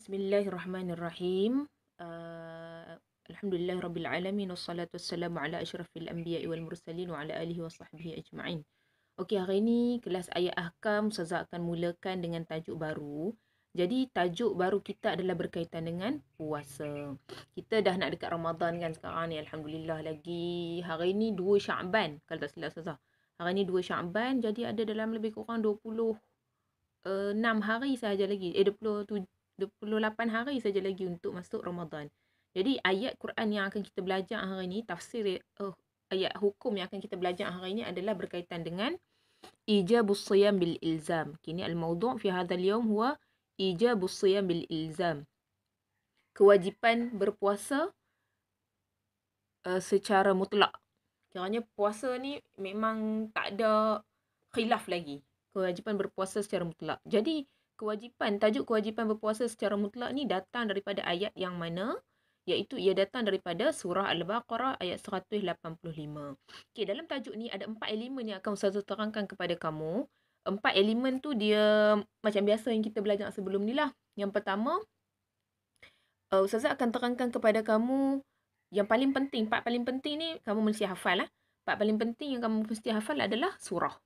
Bismillahirrahmanirrahim. Uh, eh, Alhamdulillah Rabbil Alamin. Wassalatu wassalamu ala ashrafil anbiya wal mursalin wa ala alihi wa sahbihi ajma'in. Okey, hari ini kelas ayat ahkam Ustazah akan mulakan dengan tajuk baru. Jadi, tajuk baru kita adalah berkaitan dengan puasa. Kita dah nak dekat Ramadan kan sekarang ni. Alhamdulillah lagi. Hari ini dua Syaban. Kalau tak silap Ustazah. Hari ini dua Syaban. Jadi, ada dalam lebih kurang dua puluh 26 eh, hari sahaja lagi. Eh, 27. 28 hari saja lagi untuk masuk Ramadan. Jadi ayat Quran yang akan kita belajar hari ini, tafsir uh, ayat hukum yang akan kita belajar hari ini adalah berkaitan dengan ijabus siyam bil ilzam. Kini al-mawdu' fi hadha al-yawm huwa ijabus siyam bil ilzam. Kewajipan berpuasa uh, secara mutlak. Kiranya puasa ni memang tak ada khilaf lagi. Kewajipan berpuasa secara mutlak. Jadi, kewajipan tajuk kewajipan berpuasa secara mutlak ni datang daripada ayat yang mana iaitu ia datang daripada surah al-baqarah ayat 185 okey dalam tajuk ni ada empat elemen yang akan saya terangkan kepada kamu empat elemen tu dia macam biasa yang kita belajar sebelum ni lah yang pertama uh, ustazah akan terangkan kepada kamu yang paling penting empat paling penting ni kamu mesti hafal lah empat paling penting yang kamu mesti hafal adalah surah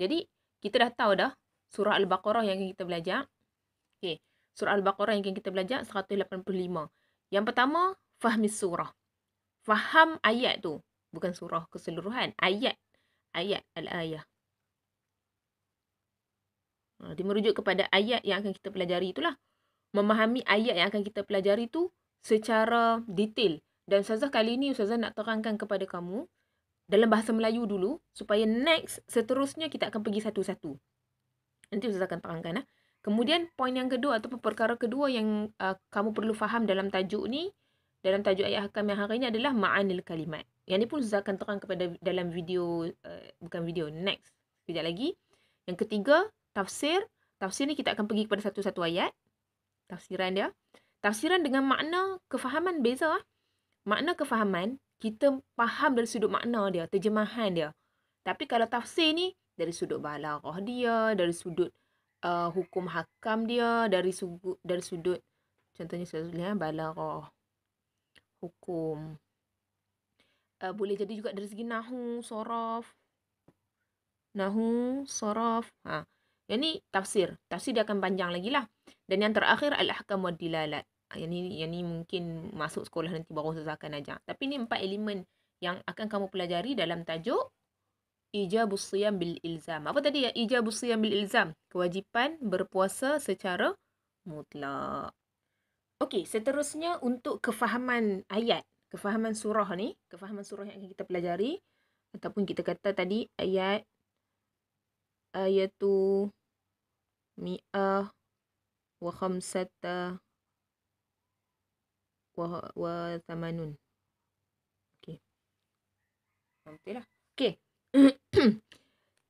jadi kita dah tahu dah surah Al-Baqarah yang kita belajar. Okey, surah Al-Baqarah yang kita belajar 185. Yang pertama, fahmi surah. Faham ayat tu, bukan surah keseluruhan, ayat. Ayat al-ayah. Ha, dia merujuk kepada ayat yang akan kita pelajari itulah. Memahami ayat yang akan kita pelajari tu secara detail. Dan Ustazah kali ini Ustazah nak terangkan kepada kamu dalam bahasa Melayu dulu supaya next seterusnya kita akan pergi satu-satu. Nanti Ustaz akan terangkan. Eh. Hmm. Kemudian poin yang kedua atau perkara kedua yang uh, kamu perlu faham dalam tajuk ni, dalam tajuk ayat hakam yang hari ini adalah ma'anil kalimat. Yang ni pun Ustaz akan terang kepada dalam video, uh, bukan video, next. Sekejap lagi. Yang ketiga, tafsir. Tafsir ni kita akan pergi kepada satu-satu ayat. Tafsiran dia. Tafsiran dengan makna kefahaman beza. Eh. Makna kefahaman, kita faham dari sudut makna dia, terjemahan dia. Tapi kalau tafsir ni, dari sudut balaghah dia dari sudut uh, hukum hakam dia dari sudut dari sudut contohnya sebenarnya eh, balaghah hukum uh, boleh jadi juga dari segi nahu sorof nahu sorof ha yang ni tafsir tafsir dia akan panjang lagi lah dan yang terakhir al-ahkam wa dilalat ha, yang ni, yang ni mungkin masuk sekolah nanti baru saya akan ajar. Tapi ni empat elemen yang akan kamu pelajari dalam tajuk ijabus siyam bil ilzam. Apa tadi ya? Ijabus siyam bil ilzam. Kewajipan berpuasa secara mutlak. Okey, seterusnya untuk kefahaman ayat, kefahaman surah ni, kefahaman surah yang akan kita pelajari ataupun kita kata tadi ayat ayat tu mi'ah wa khamsata wa wa tamanun. Okey. Sampailah. Okey.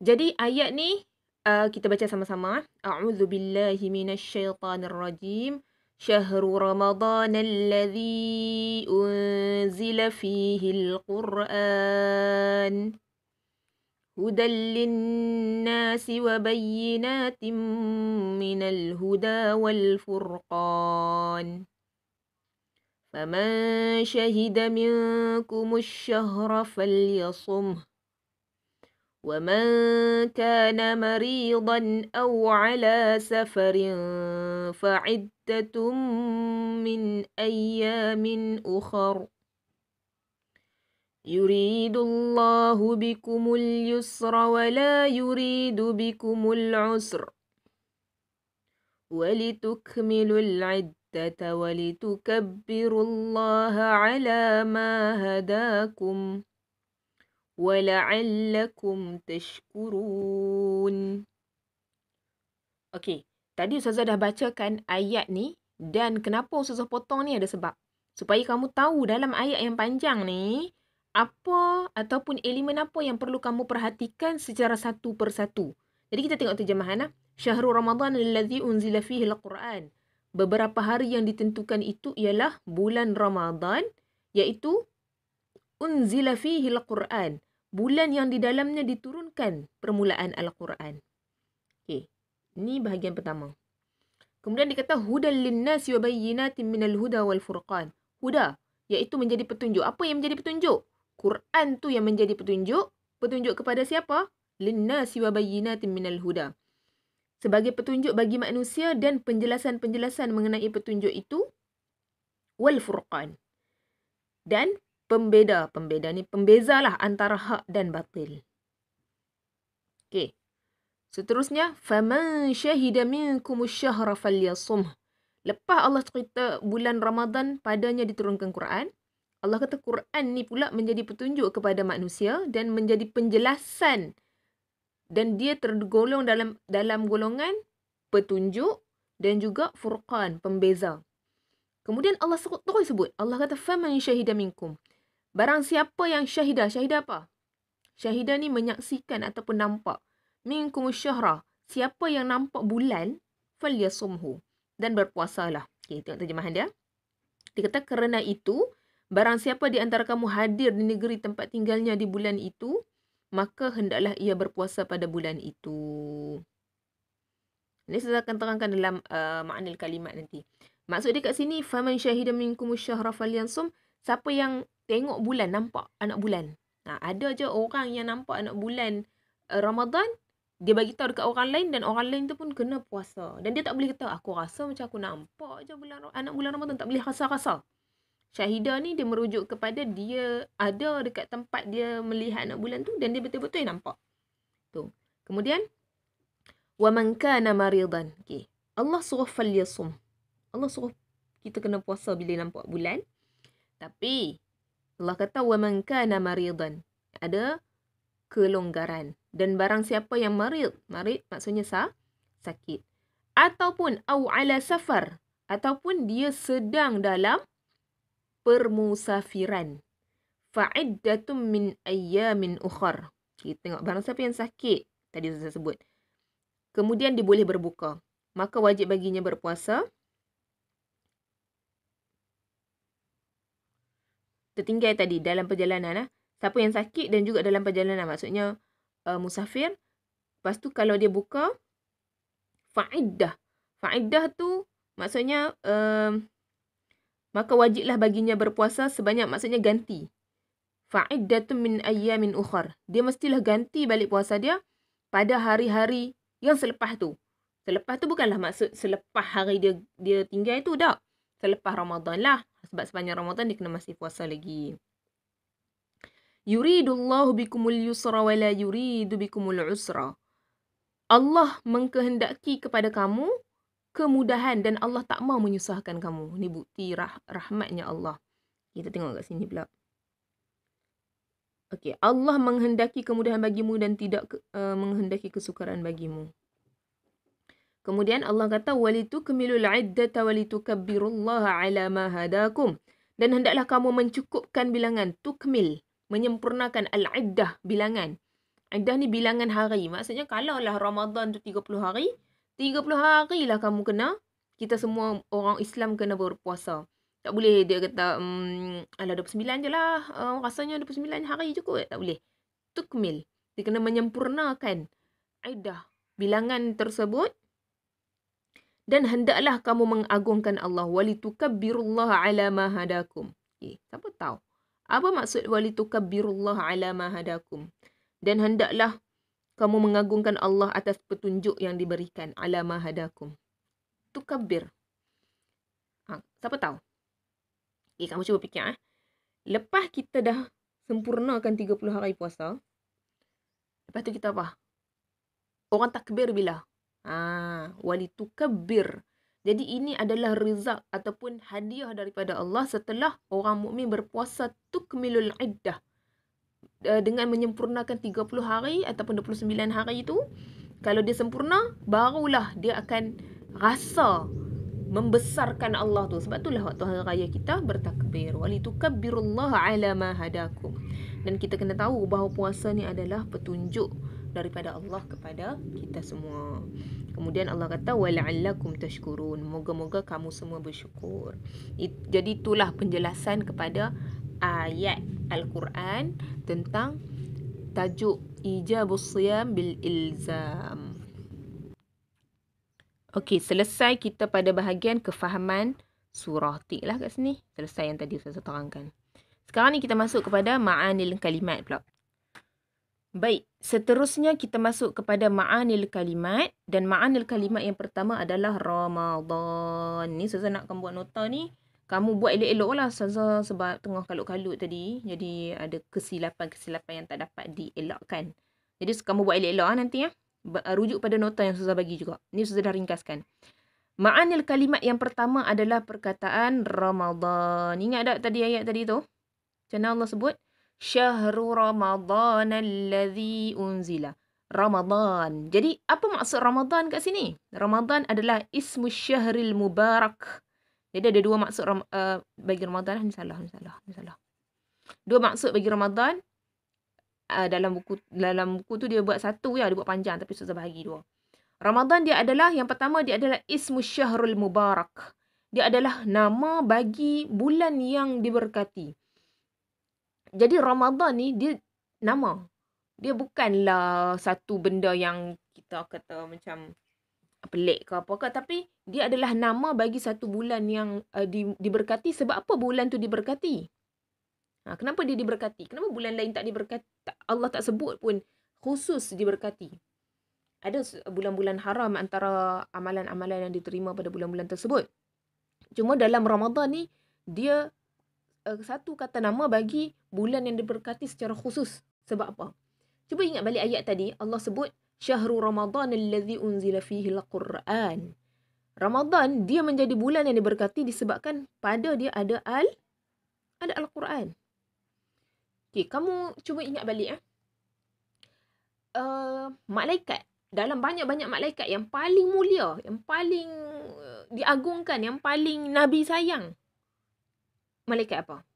Jadi ayat ni uh, kita baca sama-sama. A'udzubillahi minasyaitonirrajim. Syahrul Ramadan alladhi unzila fihi al-Qur'an. هدى للناس وبينات من الهدى والفرقان فمن شهد منكم الشهر فليصمه ومن كان مريضا أو على سفر فعدة من أيام أخر يريد الله بكم اليسر ولا يريد بكم العسر ولتكملوا العدة ولتكبروا الله على ما هداكم وَلَعَلَّكُمْ tashkurun. Okey, tadi Ustazah dah bacakan ayat ni dan kenapa Ustazah potong ni ada sebab. Supaya kamu tahu dalam ayat yang panjang ni, apa ataupun elemen apa yang perlu kamu perhatikan secara satu persatu. Jadi kita tengok terjemahan lah. Syahrul Ramadan alladhi unzila fihi al-Quran. Beberapa hari yang ditentukan itu ialah bulan Ramadan iaitu unzila fihi al-Quran bulan yang di dalamnya diturunkan permulaan Al-Quran. Okey, ni bahagian pertama. Kemudian dikata hudal linnas wa bayyinatin minal huda wal furqan. Huda iaitu menjadi petunjuk. Apa yang menjadi petunjuk? Quran tu yang menjadi petunjuk. Petunjuk kepada siapa? Linnas wa bayyinatin minal huda. Sebagai petunjuk bagi manusia dan penjelasan-penjelasan mengenai petunjuk itu wal furqan. Dan pembeda. Pembeda ni pembezalah antara hak dan batil. Okey. Seterusnya, faman syahida minkum asyhara falyasum. Lepas Allah cerita bulan Ramadan padanya diturunkan Quran, Allah kata Quran ni pula menjadi petunjuk kepada manusia dan menjadi penjelasan dan dia tergolong dalam dalam golongan petunjuk dan juga furqan pembeza. Kemudian Allah terus sebut, Allah kata faman syahida minkum. Barang siapa yang syahidah. Syahidah apa? Syahidah ni menyaksikan ataupun nampak. Minkum syahrah. Siapa yang nampak bulan, fal yasumhu. Dan berpuasalah. Okay, tengok terjemahan dia. Dia kata, kerana itu, barang siapa di antara kamu hadir di negeri tempat tinggalnya di bulan itu, maka hendaklah ia berpuasa pada bulan itu. Ini saya akan terangkan dalam uh, makna kalimat nanti. Maksud dia kat sini, faman syahidah minkum syahrah fal yasum. Siapa yang tengok bulan nampak anak bulan. Ha, ada je orang yang nampak anak bulan uh, Ramadan, dia bagi tahu dekat orang lain dan orang lain tu pun kena puasa. Dan dia tak boleh kata aku rasa macam aku nampak je bulan anak bulan Ramadan tak boleh rasa-rasa. Syahida ni dia merujuk kepada dia ada dekat tempat dia melihat anak bulan tu dan dia betul-betul nampak. Tu. Kemudian wa man kana maridan. Okay. Allah suruh falyasum. Allah suruh kita kena puasa bila nampak bulan. Tapi Allah kata wa man kana maridan. Ada kelonggaran dan barang siapa yang marid, marid maksudnya sah, sakit ataupun au ala safar ataupun dia sedang dalam permusafiran. Fa iddatum min ayyamin ukhar. Kita tengok barang siapa yang sakit tadi saya sebut. Kemudian dia boleh berbuka. Maka wajib baginya berpuasa tertinggal tadi dalam perjalanan lah. Siapa yang sakit dan juga dalam perjalanan. Maksudnya uh, musafir. Lepas tu kalau dia buka. Fa'iddah. Fa'iddah tu maksudnya. Uh, maka wajiblah baginya berpuasa sebanyak maksudnya ganti. Fa'iddah tu min ayya min ukhar. Dia mestilah ganti balik puasa dia. Pada hari-hari yang selepas tu. Selepas tu bukanlah maksud selepas hari dia dia tinggal itu tak. Selepas Ramadan lah sebab sepanjang Ramadan dia kena masih puasa lagi. Yuridullahu bikumul yusra wa la yuridu bikumul usra. Allah mengkehendaki kepada kamu kemudahan dan Allah tak mahu menyusahkan kamu. Ini bukti rah- rahmatnya Allah. Kita tengok kat sini pula. Okey, Allah menghendaki kemudahan bagimu dan tidak ke, uh, menghendaki kesukaran bagimu. Kemudian Allah kata walitu kamilul iddata walitukabbirullaha ala ma hadakum dan hendaklah kamu mencukupkan bilangan tukmil menyempurnakan al iddah bilangan. Iddah ni bilangan hari. Maksudnya kalau lah Ramadan tu 30 hari, 30 hari lah kamu kena kita semua orang Islam kena berpuasa. Tak boleh dia kata mmm, ala 29 je lah. Um, rasanya 29 hari je kot. Tak boleh. Tukmil. Dia kena menyempurnakan iddah bilangan tersebut dan hendaklah kamu mengagungkan Allah walitukabbirullah ala ma hadakum. Eh, siapa tahu? Apa maksud walitukabbirullah ala ma hadakum? Dan hendaklah kamu mengagungkan Allah atas petunjuk yang diberikan ala ma hadakum. Tukabbir. Ha, siapa tahu? Eh, kamu cuba fikir eh. Lepas kita dah sempurnakan 30 hari puasa, lepas tu kita apa? Orang takbir bila? Ah, ha, walitu Jadi ini adalah rizal ataupun hadiah daripada Allah setelah orang mukmin berpuasa tukmilul iddah. Eh, dengan menyempurnakan 30 hari ataupun 29 hari itu, kalau dia sempurna, barulah dia akan rasa membesarkan Allah tu. Sebab itulah waktu hari raya kita bertakbir. Walitu kabirullah ala ma Dan kita kena tahu bahawa puasa ni adalah petunjuk daripada Allah kepada kita semua. Kemudian Allah kata wala'allakum tashkurun. Moga-moga kamu semua bersyukur. It, jadi itulah penjelasan kepada ayat Al-Quran tentang tajuk ijabus siyam bil ilzam. Okey, selesai kita pada bahagian kefahaman surah Tik lah kat sini. Selesai yang tadi saya terangkan. Sekarang ni kita masuk kepada ma'anil kalimat pula. Baik, seterusnya kita masuk kepada ma'anil kalimat dan ma'anil kalimat yang pertama adalah Ramadan. Ni saya nak kamu buat nota ni. Kamu buat elok-elok lah Saza sebab tengah kalut-kalut tadi. Jadi ada kesilapan-kesilapan yang tak dapat dielakkan. Jadi kamu buat elok-elok lah nanti ya. Ah, rujuk pada nota yang Saza bagi juga. Ni Saza dah ringkaskan. Ma'anil kalimat yang pertama adalah perkataan Ramadan. Ingat tak tadi ayat tadi tu? Macam Allah sebut? syahru ramadhan allazi unzila. Ramadhan. Jadi, apa maksud Ramadhan kat sini? Ramadhan adalah ismu syahril mubarak. Jadi, ada dua maksud ram uh, bagi Ramadhan. Insyaallah, insyaallah, insyaallah. Dua maksud bagi Ramadhan. Uh, eh, dalam buku dalam buku tu dia buat satu ya dia buat panjang tapi susah bagi dua. Ramadhan dia adalah yang pertama dia adalah ismu syahrul mubarak. Dia adalah nama bagi bulan yang diberkati jadi Ramadan ni dia nama. Dia bukanlah satu benda yang kita kata macam pelik ke apa ke tapi dia adalah nama bagi satu bulan yang uh, di, diberkati sebab apa bulan tu diberkati? Ha, kenapa dia diberkati? Kenapa bulan lain tak diberkati? Tak, Allah tak sebut pun khusus diberkati. Ada bulan-bulan haram antara amalan-amalan yang diterima pada bulan-bulan tersebut. Cuma dalam Ramadan ni dia uh, satu kata nama bagi bulan yang diberkati secara khusus. Sebab apa? Cuba ingat balik ayat tadi. Allah sebut, Syahrul Ramadhan alladhi unzila fihi al-Quran. Ramadhan, dia menjadi bulan yang diberkati disebabkan pada dia ada al ada Al-Quran. Okay, kamu cuba ingat balik. Eh? Uh, malaikat dalam banyak-banyak malaikat yang paling mulia, yang paling uh, diagungkan, yang paling nabi sayang malaikat apa?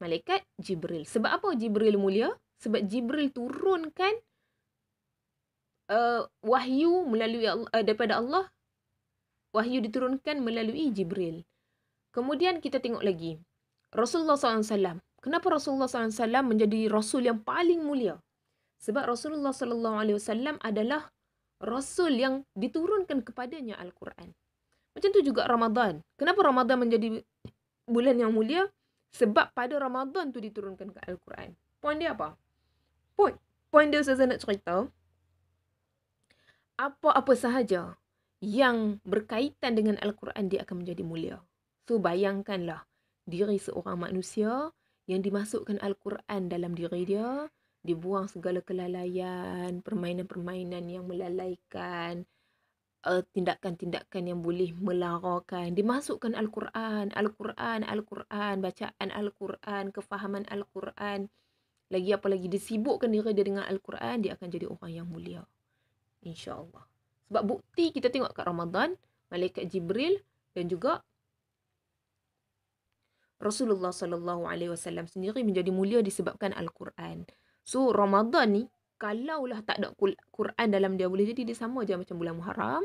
Malaikat Jibril. Sebab apa Jibril mulia? Sebab Jibril turunkan uh, wahyu melalui Allah, uh, daripada Allah. Wahyu diturunkan melalui Jibril. Kemudian kita tengok lagi. Rasulullah SAW. Kenapa Rasulullah SAW menjadi Rasul yang paling mulia? Sebab Rasulullah SAW adalah Rasul yang diturunkan kepadanya Al-Quran. Macam tu juga Ramadan. Kenapa Ramadan menjadi bulan yang mulia sebab pada Ramadan tu diturunkan ke Al-Quran. Poin dia apa? Poin, poin dia saya nak cerita. Apa-apa sahaja yang berkaitan dengan Al-Quran dia akan menjadi mulia. So bayangkanlah diri seorang manusia yang dimasukkan Al-Quran dalam diri dia, dibuang segala kelalaian, permainan-permainan yang melalaikan, Eh, tindakan-tindakan yang boleh melarakan dimasukkan al-Quran al-Quran al-Quran bacaan al-Quran kefahaman al-Quran lagi apa lagi disibukkan diri dia dengan al-Quran dia akan jadi orang yang mulia insya-Allah sebab bukti kita tengok kat Ramadan malaikat Jibril dan juga Rasulullah SAW sendiri menjadi mulia disebabkan al-Quran so Ramadan ni kalau kalaulah tak ada Quran dalam dia boleh jadi dia sama je macam bulan Muharram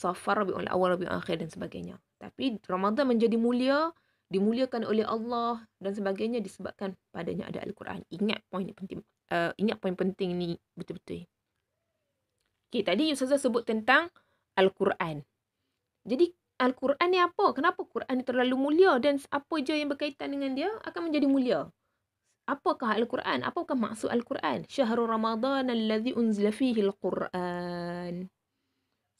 Safar, Rabiul Awal, Rabiul Akhir dan sebagainya tapi Ramadan menjadi mulia dimuliakan oleh Allah dan sebagainya disebabkan padanya ada Al-Quran ingat poin penting uh, ingat poin penting ni betul-betul Okay, tadi Ustazah sebut tentang Al-Quran. Jadi, Al-Quran ni apa? Kenapa Quran ni terlalu mulia? Dan apa je yang berkaitan dengan dia akan menjadi mulia? apakah al-Quran? Apakah maksud al-Quran? Syahrul Ramadan allazi unzila fihi al-Quran.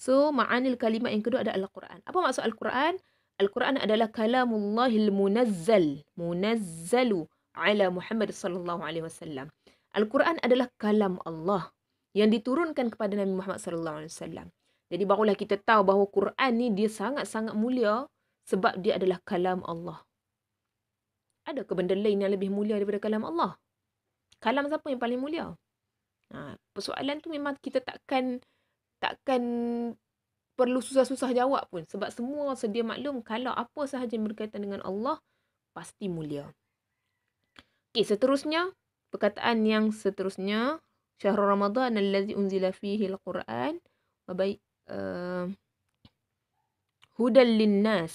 So, ma'ani kalimat yang kedua adalah al-Quran. Apa maksud al-Quran? Al-Quran adalah kalamullah al-munazzal, munazzalu ala Muhammad sallallahu alaihi wasallam. Al-Quran adalah kalam Allah yang diturunkan kepada Nabi Muhammad sallallahu alaihi wasallam. Jadi barulah kita tahu bahawa Quran ni dia sangat-sangat mulia sebab dia adalah kalam Allah. Adakah benda lain yang lebih mulia daripada kalam Allah? Kalam siapa yang paling mulia? Ha, persoalan tu memang kita takkan takkan perlu susah-susah jawab pun. Sebab semua sedia maklum kalau apa sahaja yang berkaitan dengan Allah, pasti mulia. Okey, seterusnya. Perkataan yang seterusnya. Syahrul Ramadhan al-lazi unzila fihi al-Quran. Wabai... Uh, eh, Hudal linnas.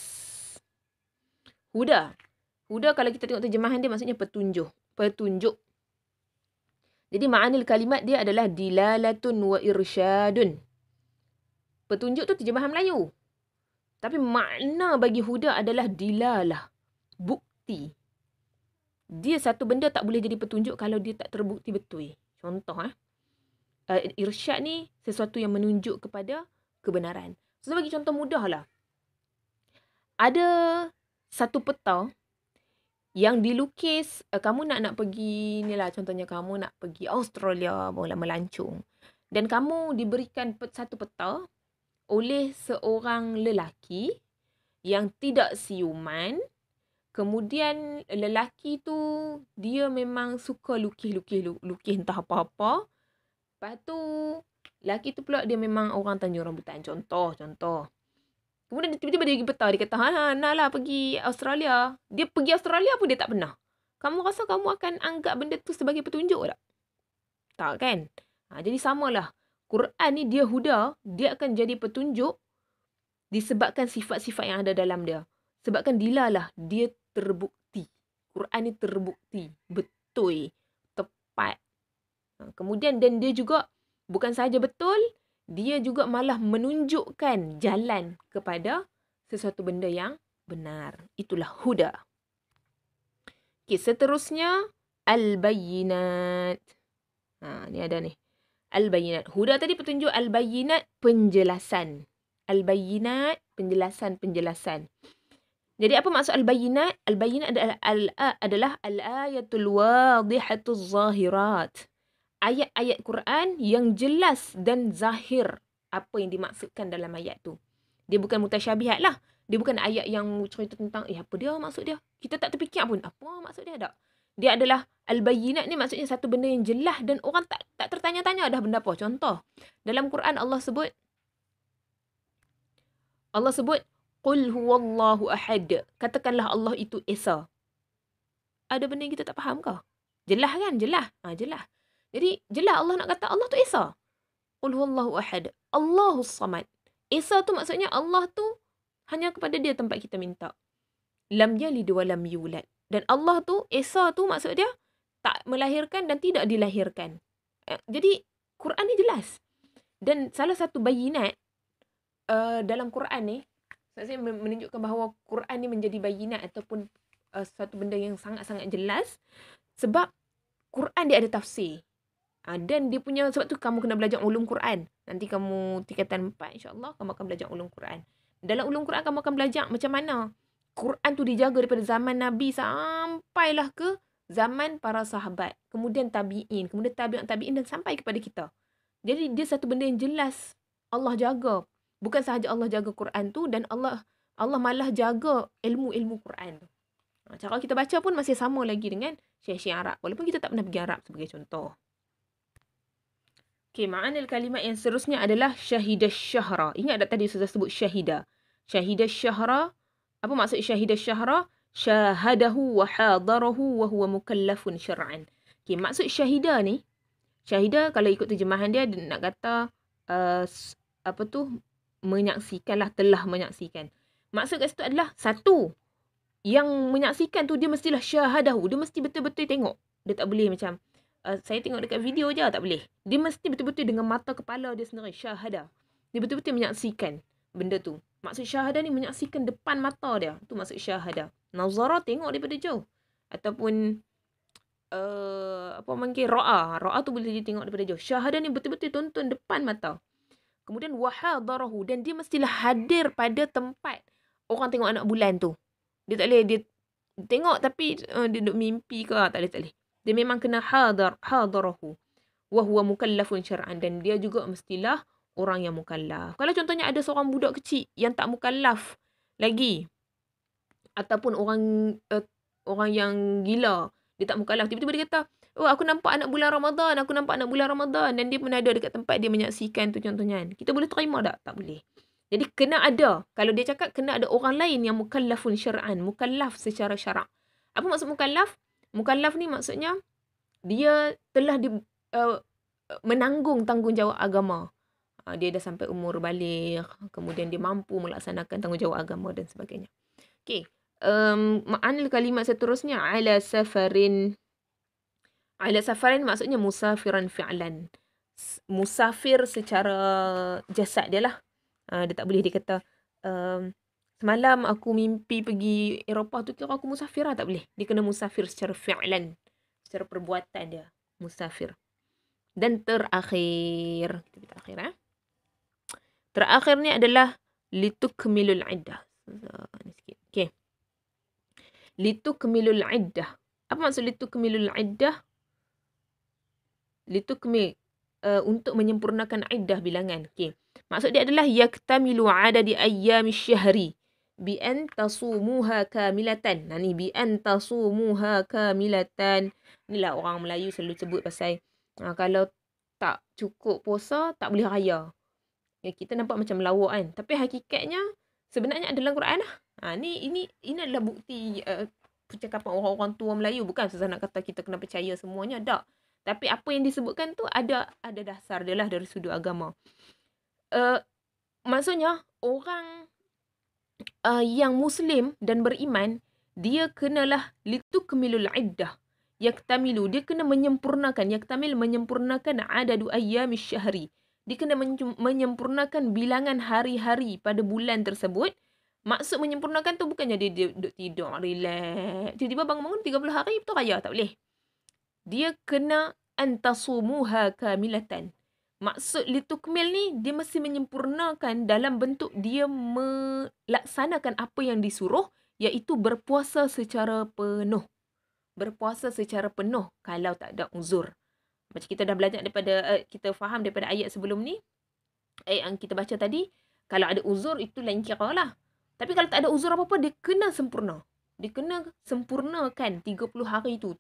Huda. Huda kalau kita tengok terjemahan dia maksudnya petunjuk. Petunjuk. Jadi ma'anil kalimat dia adalah dilalatun wa irsyadun. Petunjuk tu terjemahan Melayu. Tapi makna bagi huda adalah dilalah. Bukti. Dia satu benda tak boleh jadi petunjuk kalau dia tak terbukti betul. Contoh. Eh? Uh, irsyad ni sesuatu yang menunjuk kepada kebenaran. So, contoh mudah lah. Ada satu peta yang dilukis uh, kamu nak nak pergi ni lah contohnya kamu nak pergi Australia boleh melancung dan kamu diberikan pet, satu peta oleh seorang lelaki yang tidak siuman kemudian lelaki tu dia memang suka lukis-lukis lukis entah apa-apa lepas tu lelaki tu pula dia memang orang Tanjung Rambutan contoh contoh Kemudian tiba-tiba dia pergi petang. Dia kata, ha, ha, nak lah pergi Australia. Dia pergi Australia pun dia tak pernah. Kamu rasa kamu akan anggap benda tu sebagai petunjuk tak? Tak kan? Ha, jadi samalah. Quran ni dia huda, dia akan jadi petunjuk disebabkan sifat-sifat yang ada dalam dia. Sebabkan dilalah, dia terbukti. Quran ni terbukti. Betul. Tepat. Ha, kemudian dan dia juga bukan sahaja betul, dia juga malah menunjukkan jalan kepada sesuatu benda yang benar. Itulah huda. Okey, seterusnya al Bayinat. Ha, ni ada ni. al Bayinat. Huda tadi petunjuk al Bayinat. penjelasan. al Bayinat. penjelasan penjelasan. Jadi apa maksud al Bayinat? al Bayinat adalah al-ayatul wadihatuz zahirat. Al- al- al- ayat-ayat Quran yang jelas dan zahir apa yang dimaksudkan dalam ayat tu. Dia bukan mutasyabihat lah. Dia bukan ayat yang cerita tentang eh apa dia maksud dia. Kita tak terfikir pun apa maksud dia tak. Dia adalah al-bayyinat ni maksudnya satu benda yang jelas dan orang tak tak tertanya-tanya dah benda apa. Contoh, dalam Quran Allah sebut Allah sebut qul huwallahu ahad. Katakanlah Allah itu Esa. Ada benda yang kita tak faham ke? Jelas kan? Jelas. Ha, jelas. Jadi jelas Allah nak kata Allah tu Esa. Qul huwallahu ahad. Allahus samad. Esa tu maksudnya Allah tu hanya kepada dia tempat kita minta. Lam yalid wa lam yulad. Dan Allah tu Esa tu maksud dia tak melahirkan dan tidak dilahirkan. Eh, jadi Quran ni jelas. Dan salah satu bayinat uh, dalam Quran ni saya menunjukkan bahawa Quran ni menjadi bayinat ataupun uh, satu benda yang sangat-sangat jelas sebab Quran dia ada tafsir. Ah, dan dia punya Sebab tu kamu kena belajar ulum Quran Nanti kamu tingkatan 4 insyaAllah Kamu akan belajar ulum Quran Dalam ulum Quran kamu akan belajar macam mana Quran tu dijaga daripada zaman Nabi Sampailah ke zaman para sahabat Kemudian tabi'in Kemudian tabi'in tabi'in dan sampai kepada kita Jadi dia satu benda yang jelas Allah jaga Bukan sahaja Allah jaga Quran tu Dan Allah Allah malah jaga ilmu-ilmu Quran tu ah, Cara kita baca pun masih sama lagi dengan Syekh-syekh Arab Walaupun kita tak pernah pergi Arab sebagai contoh Okay, ma'anil kalimat yang seterusnya adalah syahidah syahra. Ingat tak tadi saya sebut syahidah? Syahidah syahra. Apa maksud syahidah syahra? Syahadahu wa hadarahu wa huwa mukallafun syara'an. Okay, maksud syahidah ni. Syahidah kalau ikut terjemahan dia, dia nak kata uh, apa tu lah telah menyaksikan. Maksud kat situ adalah satu yang menyaksikan tu dia mestilah syahadahu, dia mesti betul-betul tengok. Dia tak boleh macam Eh, saya tengok dekat video je tak boleh. Dia mesti betul-betul dengan mata kepala dia sendiri syahada Dia betul-betul menyaksikan benda tu. Maksud syahada ni menyaksikan depan mata dia. Tu maksud syahada Nazara tengok daripada jauh. Ataupun uh, apa mungkin ra'a. Ra'a tu boleh dia tengok daripada jauh. syahada ni betul-betul tonton depan mata. Kemudian wahadarahu dan dia mestilah hadir pada tempat orang tengok anak bulan tu. Dia tak boleh dia tengok tapi uh, dia duduk mimpi ke tak boleh tak boleh dia memang kena hadar hadarahu wa huwa mukallafun syar'an dan dia juga mestilah orang yang mukallaf. Kalau contohnya ada seorang budak kecil yang tak mukallaf lagi ataupun orang uh, orang yang gila dia tak mukallaf tiba-tiba dia kata oh aku nampak anak bulan Ramadan aku nampak anak bulan Ramadan dan dia menada dekat tempat dia menyaksikan tu contohnya kan. kita boleh terima tak tak boleh jadi kena ada kalau dia cakap kena ada orang lain yang mukallafun syar'an mukallaf secara syarak apa maksud mukallaf mukallaf ni maksudnya dia telah di, uh, menanggung tanggungjawab agama. Uh, dia dah sampai umur balik, kemudian dia mampu melaksanakan tanggungjawab agama dan sebagainya. Okey. Um, ma'anil kalimat seterusnya ala safarin ala safarin maksudnya musafiran fi'lan musafir secara jasad dia lah uh, dia tak boleh dikata um, Semalam aku mimpi pergi Eropah tu kira aku musafir lah tak boleh. Dia kena musafir secara fi'lan. Secara perbuatan dia. Musafir. Dan terakhir. Kita pergi terakhir eh. Terakhir ni adalah litukmilul iddah. Ni sikit. Okay. Litukmilul iddah. Apa maksud lituk milul iddah? Litukmil. Uh, eh, untuk menyempurnakan iddah bilangan. Okay. Maksud dia adalah yaktamilu adadi ayyamis syahri. syahri bi an tasumuha kamilatan. Nah ni bi an tasumuha kamilatan. Inilah orang Melayu selalu sebut pasal ha, kalau tak cukup puasa tak boleh raya. Ya, kita nampak macam lawak kan. Tapi hakikatnya sebenarnya adalah Quran lah. Ha, ni ini ini adalah bukti uh, percakapan orang-orang tua Melayu bukan sebab nak kata kita kena percaya semuanya tak. Tapi apa yang disebutkan tu ada ada dasar dia lah dari sudut agama. Uh, maksudnya orang uh, yang Muslim dan beriman, dia kenalah litu kemilul iddah. Yaktamilu, dia kena menyempurnakan. Yaktamil menyempurnakan adadu ayyami syahri. Dia kena menyempurnakan bilangan hari-hari pada bulan tersebut. Maksud menyempurnakan tu bukannya dia duduk tidur, relax. Tiba-tiba bangun-bangun 30 hari, betul raya, tak boleh. Dia kena antasumuha kamilatan maksud kemil ni dia mesti menyempurnakan dalam bentuk dia melaksanakan apa yang disuruh iaitu berpuasa secara penuh berpuasa secara penuh kalau tak ada uzur macam kita dah belajar daripada eh, kita faham daripada ayat sebelum ni ayat eh, yang kita baca tadi kalau ada uzur itu lain kira lah tapi kalau tak ada uzur apa-apa dia kena sempurna dia kena sempurnakan 30 hari tu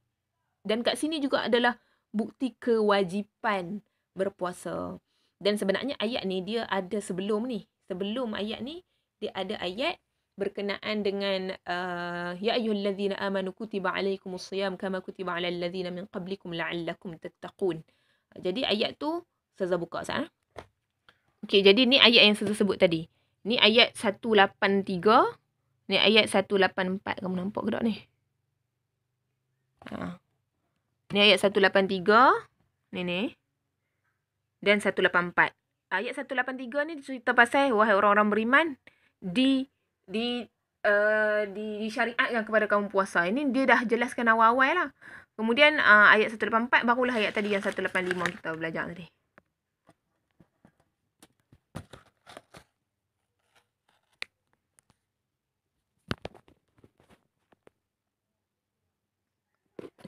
dan kat sini juga adalah bukti kewajipan berpuasa. Dan sebenarnya ayat ni dia ada sebelum ni. Sebelum ayat ni dia ada ayat berkenaan dengan uh, ya ayyuhallazina amanu kutiba alaikumus siyam kama kutiba alal ladzina min qablikum la'allakum tattaqun. Jadi ayat tu saya buka sat. Ah. Okey, jadi ni ayat yang saya sebut tadi. Ni ayat 183. Ni ayat 184 kamu nampak ke tak ni? Ha. Ni ayat 183. Ni ni dan 184. Ayat 183 ni cerita pasal wahai orang-orang beriman di di uh, di disyariatkan kepada kamu puasa. Ini dia dah jelaskan awal-awal lah. Kemudian uh, ayat 184 barulah ayat tadi yang 185 kita belajar tadi.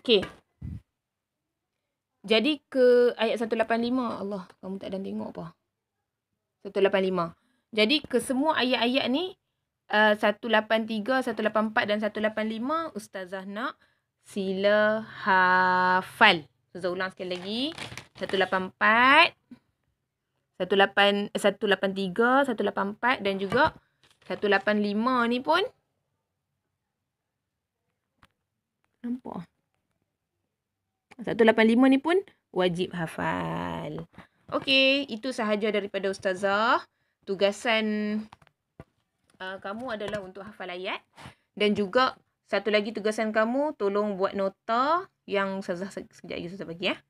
Okay. Jadi ke ayat 185. Allah, kamu tak ada tengok apa. 185. Jadi ke semua ayat-ayat ni uh, 183, 184 dan 185 ustazah nak sila hafal. Ustazah ulang sekali lagi. 184 18, 183, 184 dan juga 185 ni pun. Nampak. 185 ni pun wajib hafal. Okey, itu sahaja daripada ustazah. Tugasan uh, kamu adalah untuk hafal ayat dan juga satu lagi tugasan kamu tolong buat nota yang ustazah sekejap lagi ustazah bagi ya. Eh.